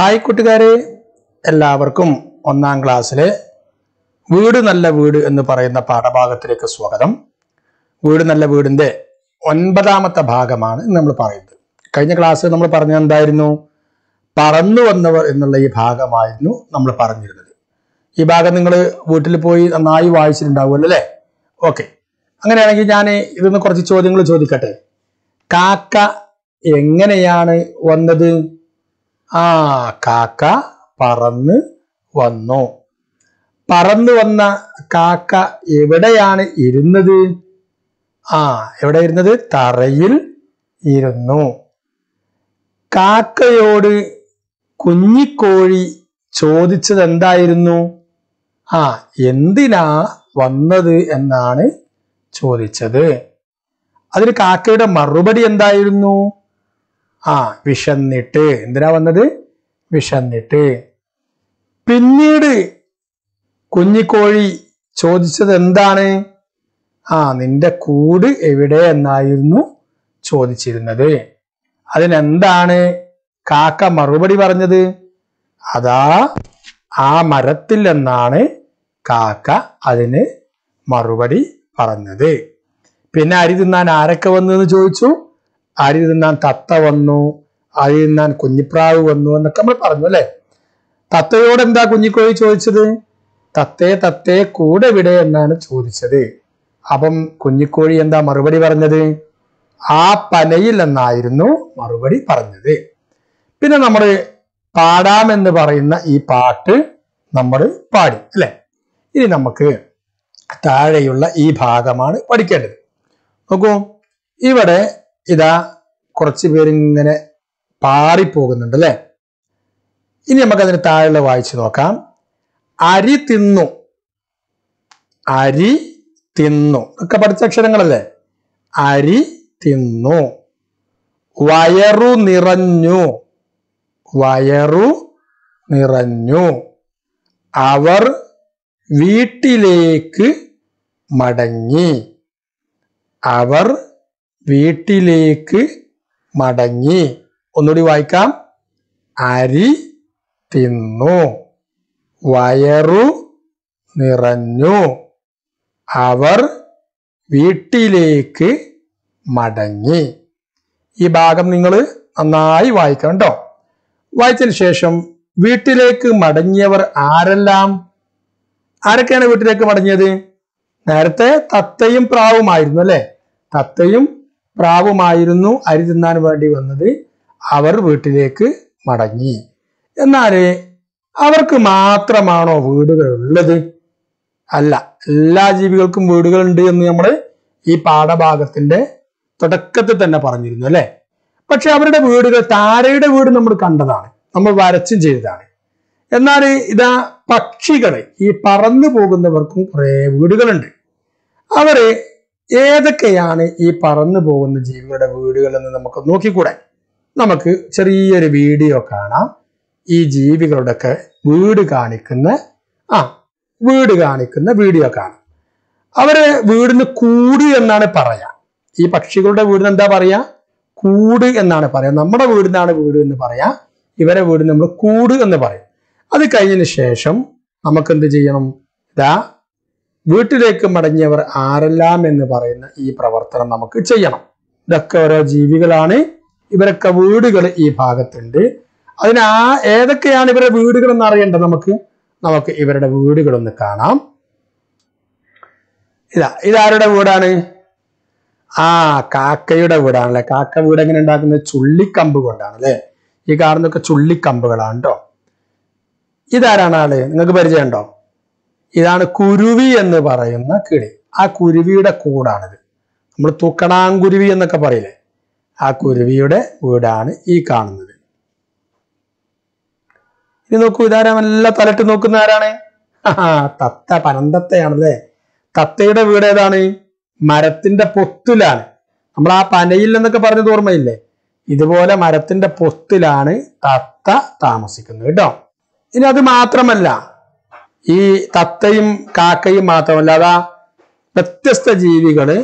hi കൂട്ടുകാരെ എല്ലാവർക്കും ഒന്നാം ക്ലാസ്സിലെ വീട് നല്ല വീട് എന്ന് പറയുന്ന പാഠഭാഗത്തിലേക്ക് സ്വാഗതം വീട് നല്ല വീടിൻ്റെ ഒൻപതാമത്തെ ഭാഗമാണ് നമ്മൾ പറയുന്നത് കഴിഞ്ഞ ക്ലാസ് നമ്മൾ പറഞ്ഞ എന്തായിരുന്നു പറന്നു വന്നവർ എന്നുള്ള ഈ ഭാഗമായിരുന്നു നമ്മൾ പറഞ്ഞിരുന്നത് ഈ ഭാഗം നിങ്ങൾ വീട്ടിൽ പോയി നന്നായി വായിച്ചിട്ടുണ്ടാവുമല്ലോ അല്ലേ ഓക്കെ അങ്ങനെയാണെങ്കിൽ ഞാൻ ഇതിന്ന് കുറച്ച് ചോദ്യങ്ങൾ ചോദിക്കട്ടെ കാക്ക എങ്ങനെയാണ് വന്നത് ആ കാക്ക പറന്ന് വന്നു പറന്നു വന്ന കാക്ക എവിടെയാണ് ഇരുന്നത് ആ എവിടെ ഇരുന്നത് തറയിൽ ഇരുന്നു കാക്കയോട് കുഞ്ഞിക്കോഴി ചോദിച്ചത് എന്തായിരുന്നു ആ എന്തിനാ വന്നത് എന്നാണ് ചോദിച്ചത് അതിന് കാക്കയുടെ മറുപടി എന്തായിരുന്നു ആ വിശന്നിട്ട് എന്തിനാ വന്നത് വിശന്നിട്ട് പിന്നീട് കുഞ്ഞിക്കോഴി ചോദിച്ചത് എന്താണ് ആ നിന്റെ കൂട് എവിടെ എന്നായിരുന്നു ചോദിച്ചിരുന്നത് അതിനെന്താണ് കാക്ക മറുപടി പറഞ്ഞത് അതാ ആ മരത്തിൽ എന്നാണ് കാക്ക അതിന് മറുപടി പറഞ്ഞത് പിന്നെ അരി തിന്നാൻ ആരൊക്കെ വന്നു എന്ന് ചോദിച്ചു അരി തിന്നാൻ തത്ത വന്നു അരി തിന്നാൻ കുഞ്ഞിപ്രാവ് വന്നു എന്നൊക്കെ നമ്മൾ പറഞ്ഞു അല്ലേ തത്തയോട് എന്താ കുഞ്ഞിക്കോഴി ചോദിച്ചത് തത്തേ തത്തേ കൂടെ വിടെ എന്നാണ് ചോദിച്ചത് അപ്പം കുഞ്ഞിക്കോഴി എന്താ മറുപടി പറഞ്ഞത് ആ പനയിൽ എന്നായിരുന്നു മറുപടി പറഞ്ഞത് പിന്നെ നമ്മൾ പാടാമെന്ന് പറയുന്ന ഈ പാട്ട് നമ്മൾ പാടി അല്ലെ ഇനി നമുക്ക് താഴെയുള്ള ഈ ഭാഗമാണ് പഠിക്കേണ്ടത് നോക്കൂ ഇവിടെ ഇതാ കുറച്ച് പേരിങ്ങനെ പാറിപ്പോകുന്നുണ്ട് അല്ലേ ഇനി നമുക്കതിന് താഴെ വായിച്ചു നോക്കാം അരി തിന്നു അരി തിന്നു ഒക്കെ പഠിച്ച അക്ഷരങ്ങളല്ലേ അരി തിന്നു വയറു നിറഞ്ഞു വയറു നിറഞ്ഞു അവർ വീട്ടിലേക്ക് മടങ്ങി അവർ വീട്ടിലേക്ക് മടങ്ങി ഒന്നുകൂടി വായിക്കാം അരി തിന്നു വയറു നിറഞ്ഞു അവർ വീട്ടിലേക്ക് മടങ്ങി ഈ ഭാഗം നിങ്ങൾ നന്നായി വായിക്കണം കേട്ടോ വായിച്ചതിന് ശേഷം വീട്ടിലേക്ക് മടങ്ങിയവർ ആരെല്ലാം ആരൊക്കെയാണ് വീട്ടിലേക്ക് മടങ്ങിയത് നേരത്തെ തത്തയും പ്രാവുമായിരുന്നു അല്ലേ തത്തയും പ്രാവുമായിരുന്നു അരി തിന്നാൻ വേണ്ടി വന്നത് അവർ വീട്ടിലേക്ക് മടങ്ങി എന്നാൽ അവർക്ക് മാത്രമാണോ വീടുകൾ ഉള്ളത് അല്ല എല്ലാ ജീവികൾക്കും വീടുകളുണ്ട് എന്ന് നമ്മൾ ഈ പാഠഭാഗത്തിന്റെ തുടക്കത്തിൽ തന്നെ പറഞ്ഞിരുന്നു അല്ലെ പക്ഷെ അവരുടെ വീടുകൾ താരയുടെ വീട് നമ്മൾ കണ്ടതാണ് നമ്മൾ വരച്ചും ചെയ്തതാണ് എന്നാൽ ഇതാ പക്ഷികൾ ഈ പറന്നു പോകുന്നവർക്കും കുറേ വീടുകളുണ്ട് അവര് ഏതൊക്കെയാണ് ഈ പറന്നു പോകുന്ന ജീവികളുടെ വീടുകളെന്ന് നമുക്ക് നോക്കിക്കൂടെ നമുക്ക് ചെറിയൊരു വീഡിയോ കാണാം ഈ ജീവികളുടെയൊക്കെ വീട് കാണിക്കുന്ന ആ വീട് കാണിക്കുന്ന വീഡിയോ കാണാം അവര് വീടിന് കൂട് എന്നാണ് പറയാ ഈ പക്ഷികളുടെ വീടിന് എന്താ പറയാ കൂട് എന്നാണ് പറയാ നമ്മുടെ വീടിനാണ് വീട് എന്ന് പറയാ ഇവരെ വീട് നമ്മൾ കൂട് എന്ന് പറയും അത് കഴിഞ്ഞതിന് ശേഷം നമുക്ക് എന്ത് ചെയ്യണം ഇതാ വീട്ടിലേക്ക് മടങ്ങിയവർ ആരെല്ലാം എന്ന് പറയുന്ന ഈ പ്രവർത്തനം നമുക്ക് ചെയ്യണം ഇതൊക്കെ ഓരോ ജീവികളാണ് ഇവരൊക്കെ വീടുകൾ ഈ ഭാഗത്തുണ്ട് അതിന് ആ ഏതൊക്കെയാണ് ഇവരുടെ വീടുകൾ എന്ന് അറിയേണ്ടത് നമുക്ക് നമുക്ക് ഇവരുടെ വീടുകളൊന്ന് കാണാം ഇതാ ഇതാരുടെ വീടാണ് ആ കാക്കയുടെ വീടാണല്ലേ കാക്ക വീട് എങ്ങനെ ഉണ്ടാക്കുന്നത് ചുള്ളിക്കമ്പ് കൊണ്ടാണ് അല്ലേ ഈ കാണുന്നൊക്കെ ചുള്ളിക്കമ്പുകളാണ് കേട്ടോ ഇതാരാണ് ആള് നിങ്ങൾക്ക് പരിചയമുണ്ടോ ഇതാണ് കുരുവി എന്ന് പറയുന്ന കിളി ആ കുരുവിയുടെ കൂടാണിത് നമ്മൾ തൂക്കണാങ്കുരുവി എന്നൊക്കെ പറയില്ലേ ആ കുരുവിയുടെ വീടാണ് ഈ കാണുന്നത് ഇനി നോക്കൂ നല്ല തലട്ട് നോക്കുന്ന ആരാണ് തത്ത പനന്തത്തയാണല്ലേ തത്തയുടെ വീട് ഏതാണ് മരത്തിന്റെ പൊത്തിലാണ് നമ്മൾ ആ പനയിൽ എന്നൊക്കെ പറഞ്ഞത് ഓർമ്മയില്ലേ ഇതുപോലെ മരത്തിന്റെ പൊത്തിലാണ് തത്ത താമസിക്കുന്നത് കേട്ടോ ഇനി അത് മാത്രമല്ല ഈ തത്തയും കാക്കയും അതാ വ്യത്യസ്ത ജീവികള്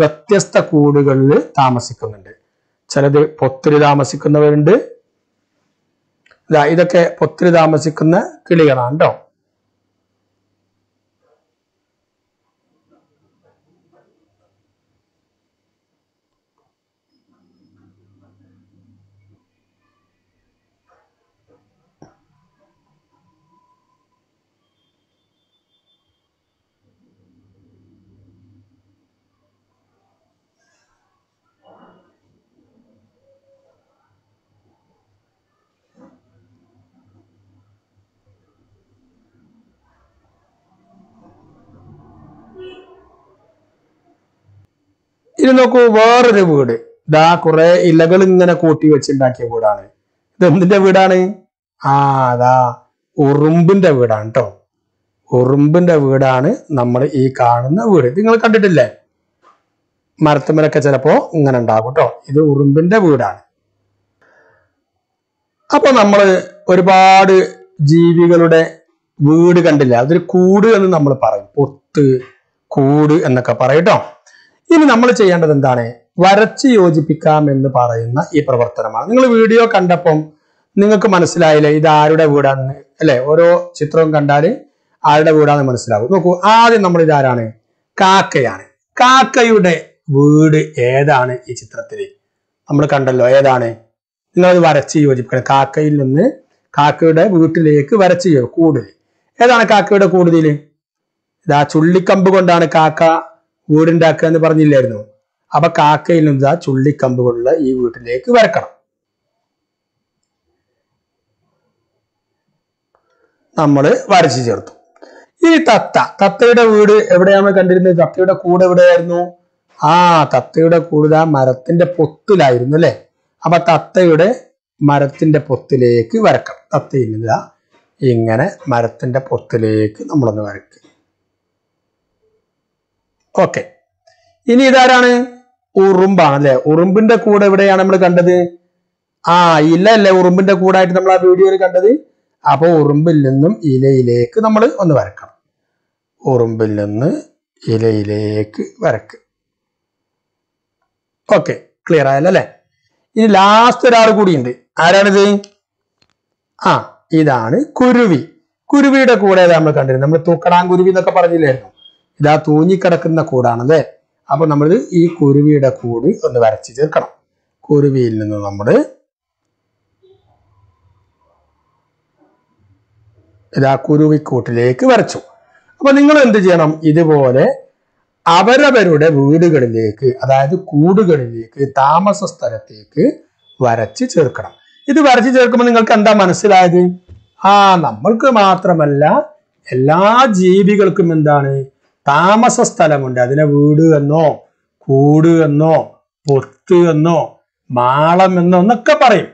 വ്യത്യസ്ത കൂടുകളിൽ താമസിക്കുന്നുണ്ട് ചിലത് പൊത്തിരി താമസിക്കുന്നവരുണ്ട് ഇതൊക്കെ പൊത്തിരി താമസിക്കുന്ന കിളികളാണ് കേട്ടോ ഇനി നോക്കൂ വേറൊരു വീട് ഇതാ കുറെ ഇലകൾ ഇങ്ങനെ കൂട്ടി വെച്ചുണ്ടാക്കിയ വീടാണ് ഇത് എന്തിന്റെ വീടാണ് ആ അതാ ഉറുമ്പിന്റെ വീടാണ് കേട്ടോ ഉറുമ്പിന്റെ വീടാണ് നമ്മൾ ഈ കാണുന്ന വീട് നിങ്ങൾ കണ്ടിട്ടില്ലേ മരത്തുമ്മലൊക്കെ ചിലപ്പോ ഇങ്ങനെ ഉണ്ടാകും കേട്ടോ ഇത് ഉറുമ്പിന്റെ വീടാണ് അപ്പൊ നമ്മൾ ഒരുപാട് ജീവികളുടെ വീട് കണ്ടില്ല അതൊരു കൂട് എന്ന് നമ്മൾ പറയും പൊത്ത് കൂട് എന്നൊക്കെ പറയും ഇനി നമ്മൾ ചെയ്യേണ്ടത് എന്താണ് വരച്ച് യോജിപ്പിക്കാം എന്ന് പറയുന്ന ഈ പ്രവർത്തനമാണ് നിങ്ങൾ വീഡിയോ കണ്ടപ്പം നിങ്ങൾക്ക് മനസ്സിലായില്ലേ ഇത് ആരുടെ വീടാണെന്ന് അല്ലെ ഓരോ ചിത്രവും കണ്ടാൽ ആരുടെ വീടാന്ന് മനസ്സിലാവും നോക്കൂ ആദ്യം നമ്മൾ ഇതാരാണ് കാക്കയാണ് കാക്കയുടെ വീട് ഏതാണ് ഈ ചിത്രത്തിൽ നമ്മൾ കണ്ടല്ലോ ഏതാണ് നിങ്ങളത് വരച്ച് യോജിപ്പിക്കണം കാക്കയിൽ നിന്ന് കാക്കയുടെ വീട്ടിലേക്ക് വരച്ച് കൂടുതൽ ഏതാണ് കാക്കയുടെ കൂടുതൽ ഇതാ ചുള്ളിക്കമ്പ് കൊണ്ടാണ് കാക്ക വീടുണ്ടാക്കുക എന്ന് പറഞ്ഞില്ലായിരുന്നു അപ്പൊ നിന്ന് ആ ചുള്ളിക്കമ്പ് കൊണ്ടുള്ള ഈ വീട്ടിലേക്ക് വരക്കണം നമ്മൾ വരച്ചു ചേർത്തു ഇനി തത്ത തത്തയുടെ വീട് എവിടെയാണ് കണ്ടിരുന്നത് തത്തയുടെ കൂട് എവിടെയായിരുന്നു ആ തത്തയുടെ കൂട് ആ മരത്തിന്റെ പൊത്തിലായിരുന്നു അല്ലെ അപ്പൊ തത്തയുടെ മരത്തിന്റെ പൊത്തിലേക്ക് വരക്കണം നിന്ന് ഇങ്ങനെ മരത്തിന്റെ പൊത്തിലേക്ക് നമ്മളൊന്ന് വരയ്ക്കുക ഓക്കെ ഇനി ഇതാരാണ് ഉറുമ്പാണ് അല്ലെ ഉറുമ്പിന്റെ കൂടെ എവിടെയാണ് നമ്മൾ കണ്ടത് ആ ഇല അല്ലേ ഉറുമ്പിന്റെ കൂടായിട്ട് നമ്മൾ ആ വീഡിയോയിൽ കണ്ടത് അപ്പോൾ ഉറുമ്പിൽ നിന്നും ഇലയിലേക്ക് നമ്മൾ ഒന്ന് വരക്കണം ഉറുമ്പിൽ നിന്ന് ഇലയിലേക്ക് വരക്ക് ഓക്കെ ക്ലിയർ ആയല്ലോ ഇനി ലാസ്റ്റ് ഒരാൾ കൂടിയുണ്ട് ആരാണിത് ആ ഇതാണ് കുരുവി കുരുവിയുടെ കൂടെ നമ്മൾ കണ്ടിരുന്നത് നമ്മൾ തൂക്കടാൻ കുരുവി എന്നൊക്കെ പറഞ്ഞില്ലായിരുന്നു ഇതാ തൂങ്ങിക്കിടക്കുന്ന കൂടാണല്ലേ അപ്പോൾ നമ്മൾ ഈ കുരുവിയുടെ കൂടി ഒന്ന് വരച്ചു ചേർക്കണം കുരുവിയിൽ നിന്ന് നമ്മൾ ഇതാ കുരുവിക്കൂട്ടിലേക്ക് വരച്ചു അപ്പോൾ നിങ്ങൾ എന്ത് ചെയ്യണം ഇതുപോലെ അവരവരുടെ വീടുകളിലേക്ക് അതായത് കൂടുകളിലേക്ക് താമസ സ്ഥലത്തേക്ക് വരച്ച് ചേർക്കണം ഇത് വരച്ച് ചേർക്കുമ്പോൾ നിങ്ങൾക്ക് എന്താ മനസ്സിലായത് ആ നമ്മൾക്ക് മാത്രമല്ല എല്ലാ ജീവികൾക്കും എന്താണ് താമസ സ്ഥലമുണ്ട് അതിനെ വീട് എന്നോ കൂട് എന്നോ പൊത്ത് എന്നോ മാളം എന്നോ എന്നൊക്കെ പറയും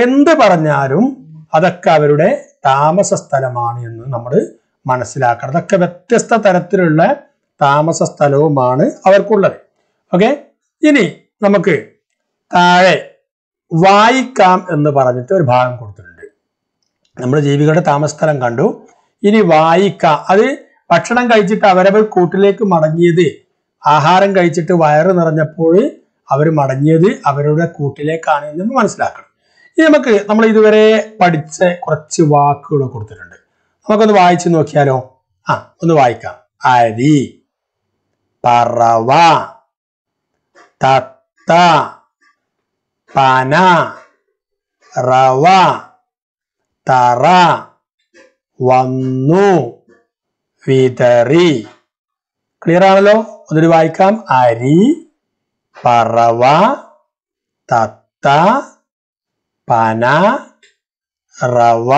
എന്ത് പറഞ്ഞാലും അതൊക്കെ അവരുടെ താമസ സ്ഥലമാണ് എന്ന് നമ്മൾ മനസ്സിലാക്കണം അതൊക്കെ വ്യത്യസ്ത തരത്തിലുള്ള താമസ സ്ഥലവുമാണ് അവർക്കുള്ളത് ഓക്കെ ഇനി നമുക്ക് താഴെ വായിക്കാം എന്ന് പറഞ്ഞിട്ട് ഒരു ഭാഗം കൊടുത്തിട്ടുണ്ട് നമ്മൾ ജീവികളുടെ താമസ സ്ഥലം കണ്ടു ഇനി വായിക്കാം അത് ഭക്ഷണം കഴിച്ചിട്ട് അവരവർ കൂട്ടിലേക്ക് മടങ്ങിയത് ആഹാരം കഴിച്ചിട്ട് വയറ് നിറഞ്ഞപ്പോൾ അവർ മടങ്ങിയത് അവരുടെ കൂട്ടിലേക്കാണ് എന്ന് മനസ്സിലാക്കണം ഇനി നമുക്ക് നമ്മൾ ഇതുവരെ പഠിച്ച കുറച്ച് വാക്കുകൾ കൊടുത്തിട്ടുണ്ട് നമുക്കൊന്ന് വായിച്ചു നോക്കിയാലോ ആ ഒന്ന് വായിക്കാം അരി പറവ തത്ത പന റവ തറ വന്നു വിതറി ക്ലിയർ ആണല്ലോ ഒന്നൊരു വായിക്കാം അരി പറവ തത്ത പന റവ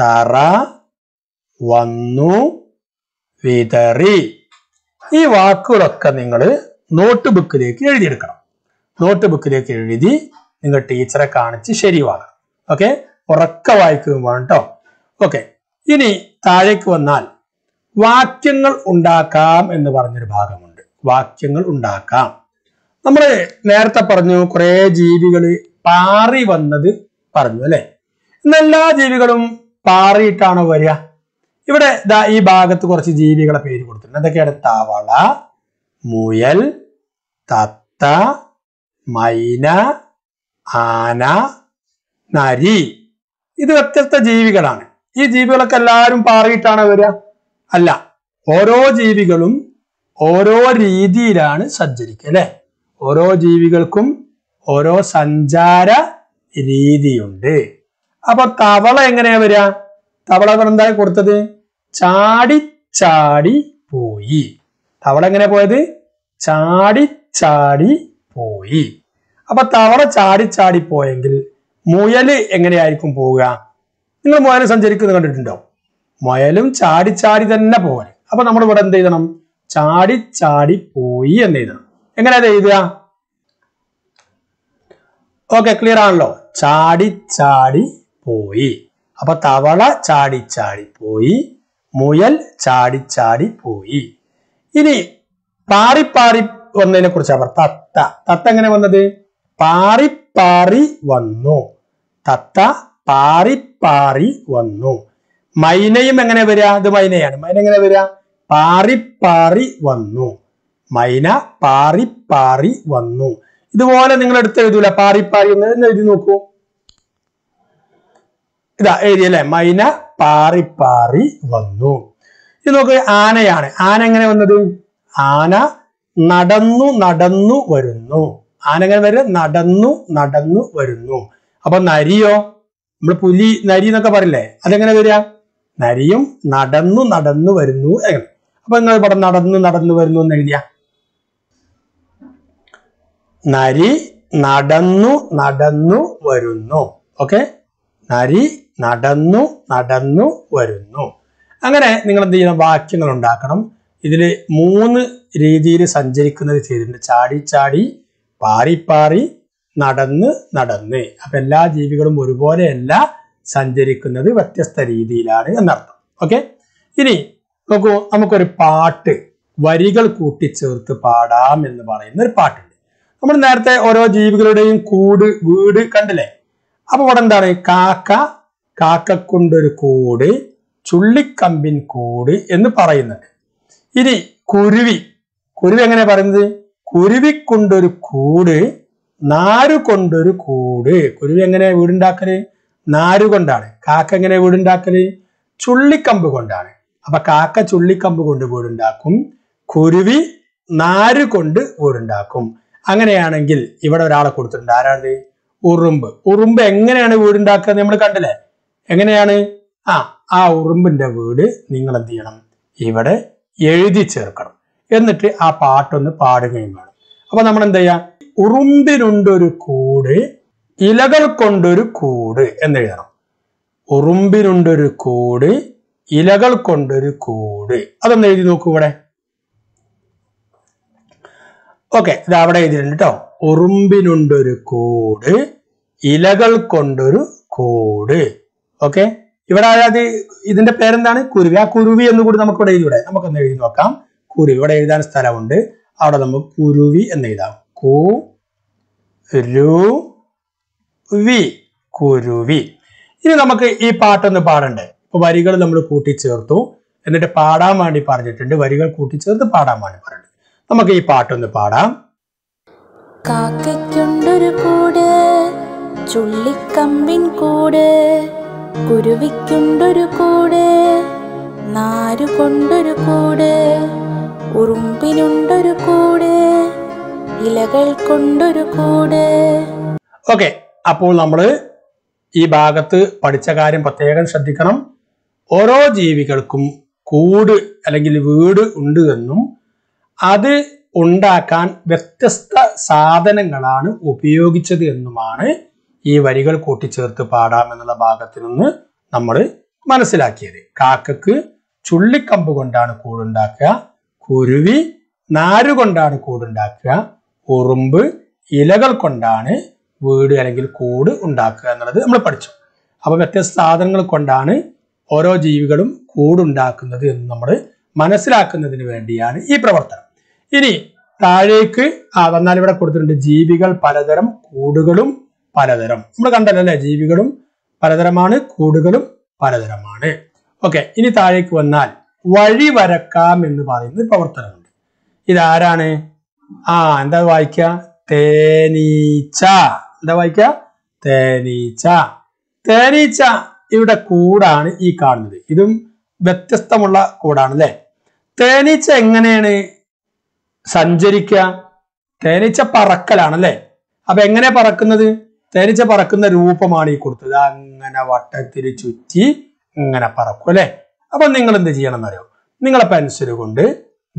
തറ വന്നു വിതറി ഈ വാക്കുകളൊക്കെ നിങ്ങൾ നോട്ട് ബുക്കിലേക്ക് എഴുതിയെടുക്കണം നോട്ട് ബുക്കിലേക്ക് എഴുതി നിങ്ങൾ ടീച്ചറെ കാണിച്ച് ശരിവാകണം ഓക്കെ ഉറക്ക വായിക്കുകയും വേണം കേട്ടോ ഓക്കെ ഇനി താഴേക്ക് വന്നാൽ വാക്യങ്ങൾ ഉണ്ടാക്കാം എന്ന് പറഞ്ഞൊരു ഭാഗമുണ്ട് വാക്യങ്ങൾ ഉണ്ടാക്കാം നമ്മൾ നേരത്തെ പറഞ്ഞു കുറേ ജീവികൾ പാറി വന്നത് പറഞ്ഞു അല്ലെ ഇന്നെല്ലാ ജീവികളും പാറിയിട്ടാണോ വരിക ഇവിടെ ദാ ഈ ഭാഗത്ത് കുറച്ച് ജീവികളെ പേര് കൊടുത്തിട്ടുണ്ട് എന്തൊക്കെയാണ് തവള മുയൽ തത്ത മൈന ആന നരി ഇത് വ്യത്യസ്ത ജീവികളാണ് ഈ ജീവികളൊക്കെ എല്ലാവരും പാറിയിട്ടാണ് വരിക അല്ല ഓരോ ജീവികളും ഓരോ രീതിയിലാണ് സഞ്ചരിക്കുക അല്ലെ ഓരോ ജീവികൾക്കും ഓരോ സഞ്ചാര രീതിയുണ്ട് അപ്പൊ തവള എങ്ങനെയാ വരിക തവള എന്താ കൊടുത്തത് ചാടി ചാടി പോയി തവള എങ്ങനെ പോയത് ചാടി ചാടി പോയി അപ്പൊ തവള ചാടി ചാടി പോയെങ്കിൽ മുയല് എങ്ങനെയായിരിക്കും പോവുക നിങ്ങൾ മുയൽ സഞ്ചരിക്കുന്നത് കണ്ടിട്ടുണ്ടോ മുയലും ചാടി ചാടി തന്നെ പോകാൻ അപ്പൊ നമ്മൾ ഇവിടെ എന്ത് ചെയ്യണം ചാടി ചാടി പോയി എന്ന് എഴുതണം എങ്ങനെയാ എഴുതുക ഓക്കെ ക്ലിയർ ആണല്ലോ ചാടി ചാടി പോയി അപ്പൊ തവള ചാടി ചാടി പോയി മുയൽ ചാടി ചാടി പോയി ഇനി പാറി പാറി വന്നതിനെ കുറിച്ചാണ് തത്ത തത്ത എങ്ങനെ വന്നത് പാറി പാറി വന്നു തത്ത പാറിപ്പാറി വന്നു മൈനയും എങ്ങനെ വരിക അത് മൈനയാണ് മൈന എങ്ങനെ വരിക പാറിപ്പാറി വന്നു മൈന പാറിപ്പാറി വന്നു ഇതുപോലെ നിങ്ങൾ എടുത്ത് എഴുതൂല പാറിപ്പാറി എന്ന് എഴുതി നോക്കൂ ഇതാ അല്ലെ മൈന പാറിപ്പാറി വന്നു ഇത് നോക്ക് ആനയാണ് ആന എങ്ങനെ വന്നത് ആന നടന്നു നടന്നു വരുന്നു ആന എങ്ങനെ വരും നടന്നു നടന്നു വരുന്നു അപ്പൊ നരിയോ നമ്മൾ പുലി നരി എന്നൊക്കെ പറയില്ലേ അതെങ്ങനെ വരിക നരിയും നടന്നു നടന്നു വരുന്നു എങ്ങനെ അപ്പൊ നിങ്ങൾ ഇവിടെ നടന്നു നടന്നു വരുന്നു എന്ന് എഴുതിയ നരി നടന്നു നടന്നു വരുന്നു ഓക്കെ നരി നടന്നു നടന്നു വരുന്നു അങ്ങനെ നിങ്ങൾ എന്ത് ചെയ്യണം വാക്യങ്ങൾ ഉണ്ടാക്കണം ഇതിൽ മൂന്ന് രീതിയിൽ സഞ്ചരിക്കുന്നത് ചെയ്തിട്ടുണ്ട് ചാടി ചാടി പാറി പാറി നടന്ന് നടന്ന് അപ്പൊ എല്ലാ ജീവികളും ഒരുപോലെയല്ല സഞ്ചരിക്കുന്നത് വ്യത്യസ്ത രീതിയിലാണ് എന്നർത്ഥം ഓക്കെ ഇനി നോക്കൂ നമുക്കൊരു പാട്ട് വരികൾ കൂട്ടിച്ചേർത്ത് പാടാം എന്ന് പറയുന്ന ഒരു പാട്ടുണ്ട് നമ്മൾ നേരത്തെ ഓരോ ജീവികളുടെയും കൂട് വീട് കണ്ടില്ലേ അപ്പൊ ഇവിടെ എന്താണ് കാക്ക കാക്കക്കൊണ്ടൊരു കൂട് ചുള്ളിക്കമ്പിൻ കൂട് എന്ന് പറയുന്നുണ്ട് ഇനി കുരുവി കുരുവി എങ്ങനെ പറയുന്നത് കുരുവിക്കൊണ്ടൊരു കൂട് നാരു കൊണ്ടൊരു കൂട് കുരുവി എങ്ങനെ വീടുണ്ടാക്കല് നാരു കൊണ്ടാണ് കാക്ക എങ്ങനെ വീടുണ്ടാക്കല് ചുള്ളിക്കമ്പ് കൊണ്ടാണ് അപ്പൊ കാക്ക ചുള്ളിക്കമ്പ് കൊണ്ട് വീടുണ്ടാക്കും കുരുവി നാരു കൊണ്ട് വീടുണ്ടാക്കും അങ്ങനെയാണെങ്കിൽ ഇവിടെ ഒരാളെ കൊടുത്തിട്ടുണ്ട് ആരാണ് ഉറുമ്പ് ഉറുമ്പ് എങ്ങനെയാണ് വീടുണ്ടാക്കുക നമ്മൾ കണ്ടില്ലേ എങ്ങനെയാണ് ആ ആ ഉറുമ്പിന്റെ വീട് നിങ്ങൾ എന്ത് ചെയ്യണം ഇവിടെ എഴുതി ചേർക്കണം എന്നിട്ട് ആ പാട്ടൊന്ന് പാടുകയും വേണം അപ്പൊ നമ്മൾ എന്ത് ചെയ്യാം ഉറുമ്പിനുണ്ടൊരു കൂട് ഇലകൾ കൊണ്ടൊരു കൂട് എന്ന് എഴുതണം ഉറുമ്പിനുണ്ടൊരു കൂട് ഇലകൾ കൊണ്ടൊരു കൂട് അതൊന്ന് എഴുതി നോക്കൂ ഇവിടെ ഓക്കെ ഇത് അവിടെ എഴുതിയിട്ടുണ്ട് കേട്ടോ ഉറുമ്പിനുണ്ടൊരു കൂട് ഇലകൾ കൊണ്ടൊരു കൂട് ഓക്കെ ഇവിടെ അത് ഇതിന്റെ പേരെന്താണ് കുരുവി ആ കുരുവി എന്ന് കൂടി നമുക്ക് ഇവിടെ എഴുതി നമുക്ക് നമുക്കൊന്ന് എഴുതി നോക്കാം കുരുവി ഇവിടെ എഴുതാൻ സ്ഥലമുണ്ട് അവിടെ നമുക്ക് കുരുവി എന്ന് എഴുതാം കു രു വി കുരുവി ഇനി നമുക്ക് ഈ പാട്ടൊന്ന് പാടണ്ടേ ഇപ്പൊ വരികൾ നമ്മൾ കൂട്ടിച്ചേർത്തു എന്നിട്ട് പാടാൻ വേണ്ടി പറഞ്ഞിട്ടുണ്ട് വരികൾ കൂട്ടിച്ചേർത്ത് പാടാൻ വേണ്ടി പറഞ്ഞിട്ടുണ്ട് നമുക്ക് ഈ പാട്ടൊന്ന് പാടാം കാക്കയ്ക്കുണ്ടൊരു കൂട് ചുള്ളിക്കമ്പിൻ കൂട് കുരുവിക്കുണ്ടൊരു കൂട് നാരുകൊണ്ടൊരു കൂട് ഉറുമ്പിനുണ്ടൊരു കൂട് ഇലകൾ കൊണ്ടൊരു കൂട് ഓക്കെ അപ്പോൾ നമ്മൾ ഈ ഭാഗത്ത് പഠിച്ച കാര്യം പ്രത്യേകം ശ്രദ്ധിക്കണം ഓരോ ജീവികൾക്കും കൂട് അല്ലെങ്കിൽ വീട് ഉണ്ട് എന്നും അത് ഉണ്ടാക്കാൻ വ്യത്യസ്ത സാധനങ്ങളാണ് ഉപയോഗിച്ചത് എന്നുമാണ് ഈ വരികൾ കൂട്ടിച്ചേർത്ത് പാടാം എന്നുള്ള ഭാഗത്തിൽ നിന്ന് നമ്മൾ മനസ്സിലാക്കിയത് കാക്കക്ക് ചുള്ളിക്കമ്പ് കൊണ്ടാണ് കൂടുണ്ടാക്കുക കുരുവി നാരുകൊണ്ടാണ് കൂടുണ്ടാക്കുക ഉറുമ്പ് ഇലകൾ കൊണ്ടാണ് വീട് അല്ലെങ്കിൽ കൂട് ഉണ്ടാക്കുക എന്നുള്ളത് നമ്മൾ പഠിച്ചു അപ്പോൾ വ്യത്യസ്ത സാധനങ്ങൾ കൊണ്ടാണ് ഓരോ ജീവികളും കൂടുണ്ടാക്കുന്നത് എന്ന് നമ്മൾ മനസ്സിലാക്കുന്നതിന് വേണ്ടിയാണ് ഈ പ്രവർത്തനം ഇനി താഴേക്ക് വന്നാൽ ഇവിടെ കൊടുത്തിട്ടുണ്ട് ജീവികൾ പലതരം കൂടുകളും പലതരം നമ്മൾ കണ്ടല്ലോ അല്ലേ ജീവികളും പലതരമാണ് കൂടുകളും പലതരമാണ് ഓക്കെ ഇനി താഴേക്ക് വന്നാൽ വഴി വരക്കാം എന്ന് പറയുന്ന പ്രവർത്തനമുണ്ട് ഇതാരാണ് ആ എന്താ വായിക്ക തേനീച്ച എന്താ വായിക്ക തേനീച്ച തേനീച്ച ഇവിടെ കൂടാണ് ഈ കാണുന്നത് ഇതും വ്യത്യസ്തമുള്ള കൂടാണ് അല്ലെ തേനീച്ച എങ്ങനെയാണ് സഞ്ചരിക്ക തേനീച്ച പറക്കലാണ് അല്ലെ അപ്പൊ എങ്ങനെ പറക്കുന്നത് തേനീച്ച പറക്കുന്ന രൂപമാണ് ഈ കൊടുത്തത് അങ്ങനെ വട്ടത്തിൽ ചുറ്റി ഇങ്ങനെ പറക്കും അല്ലെ അപ്പൊ നിങ്ങൾ എന്ത് ചെയ്യണം എന്നറിയോ നിങ്ങളെ പെൻസിൽ കൊണ്ട്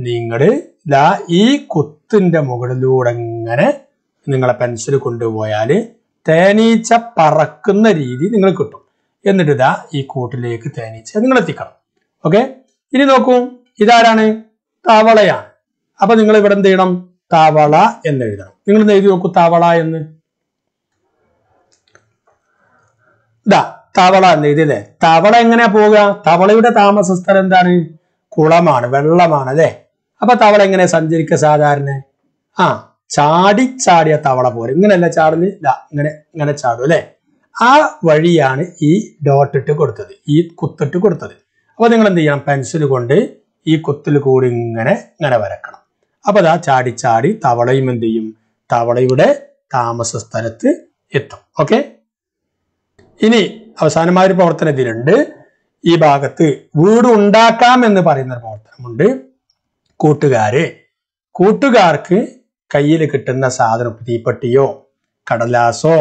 നിങ്ങള് ദാ ഈ കുത്തിൻ്റെ മുകളിലൂടെ ഇങ്ങനെ നിങ്ങളെ പെൻസിൽ കൊണ്ടുപോയാൽ തേനീച്ച പറക്കുന്ന രീതി നിങ്ങൾ കിട്ടും എന്നിട്ട് ഇതാ ഈ കൂട്ടിലേക്ക് തേനീച്ച നിങ്ങൾ എത്തിക്കണം ഓക്കെ ഇനി നോക്കൂ ഇതാരാണ് തവളയാണ് അപ്പൊ നിങ്ങൾ ഇവിടെ എന്ത് ചെയ്യണം തവള എന്ന് എഴുതണം നിങ്ങൾ എഴുതി നോക്കൂ തവള എന്ന് ഇതാ തവള എന്ന് എഴുതിയല്ലേ തവള എങ്ങനെയാ പോവുക തവളയുടെ താമസ സ്ഥലം എന്താണ് കുളമാണ് വെള്ളമാണ് അല്ലേ അപ്പൊ തവള എങ്ങനെ സഞ്ചരിക്ക സാധാരണ ആ ചാടി ചാടിയ തവള പോലെ ഇങ്ങനെയല്ല ചാടുന്ന ഇങ്ങനെ ഇങ്ങനെ ചാടും അല്ലെ ആ വഴിയാണ് ഈ ഡോട്ട് ഇട്ട് കൊടുത്തത് ഈ കുത്തിട്ട് കൊടുത്തത് അപ്പൊ നിങ്ങൾ എന്ത് ചെയ്യണം പെൻസിൽ കൊണ്ട് ഈ കുത്തിൽ കൂടി ഇങ്ങനെ ഇങ്ങനെ വരക്കണം അപ്പൊ അതാ ചാടി ചാടി തവളയും എന്ത് ചെയ്യും തവളയുടെ താമസ സ്ഥലത്ത് എത്തും ഓക്കെ ഇനി അവസാനമായൊരു ഒരു പ്രവർത്തനം ഇതിലുണ്ട് ഈ ഭാഗത്ത് വീട് ഉണ്ടാക്കാം എന്ന് പറയുന്ന ഒരു പ്രവർത്തനമുണ്ട് കൂട്ടുകാരെ കൂട്ടുകാർക്ക് കയ്യിൽ കിട്ടുന്ന സാധനം തീപ്പെട്ടിയോ കടലാസോ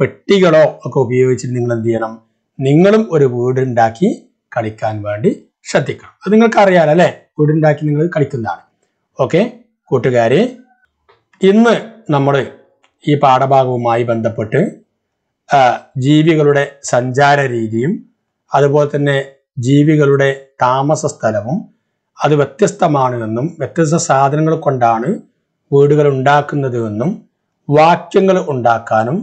പെട്ടികളോ ഒക്കെ ഉപയോഗിച്ചിട്ട് നിങ്ങൾ എന്ത് ചെയ്യണം നിങ്ങളും ഒരു വീടുണ്ടാക്കി കളിക്കാൻ വേണ്ടി ശ്രദ്ധിക്കണം അത് നിങ്ങൾക്ക് അറിയാലോ അല്ലെ വീടുണ്ടാക്കി നിങ്ങൾ കളിക്കുന്നതാണ് ഓക്കെ കൂട്ടുകാരെ ഇന്ന് നമ്മൾ ഈ പാഠഭാഗവുമായി ബന്ധപ്പെട്ട് ജീവികളുടെ സഞ്ചാര രീതിയും അതുപോലെ തന്നെ ജീവികളുടെ താമസ സ്ഥലവും അത് വ്യത്യസ്തമാണ് എന്നും വ്യത്യസ്ത സാധനങ്ങൾ കൊണ്ടാണ് വീടുകൾ ഉണ്ടാക്കുന്നത് എന്നും വാക്യങ്ങൾ ഉണ്ടാക്കാനും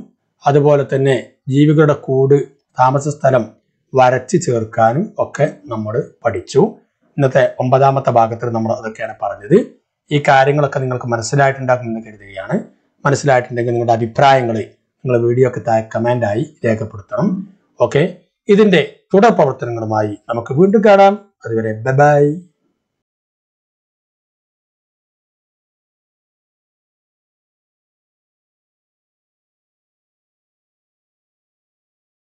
അതുപോലെ തന്നെ ജീവികളുടെ കൂട് താമസ സ്ഥലം വരച്ച് ചേർക്കാനും ഒക്കെ നമ്മൾ പഠിച്ചു ഇന്നത്തെ ഒമ്പതാമത്തെ ഭാഗത്തിൽ നമ്മൾ അതൊക്കെയാണ് പറഞ്ഞത് ഈ കാര്യങ്ങളൊക്കെ നിങ്ങൾക്ക് മനസ്സിലായിട്ടുണ്ടാകുമെന്ന് കരുതുകയാണ് മനസ്സിലായിട്ടുണ്ടെങ്കിൽ നിങ്ങളുടെ അഭിപ്രായങ്ങൾ നിങ്ങൾ വീഡിയോ ഒക്കെ താഴെ കമൻ്റായി രേഖപ്പെടുത്തണം ഓക്കെ ഇതിൻ്റെ തുടർ പ്രവർത്തനങ്ങളുമായി നമുക്ക് വീണ്ടും കാണാം അതുവരെ ബൈ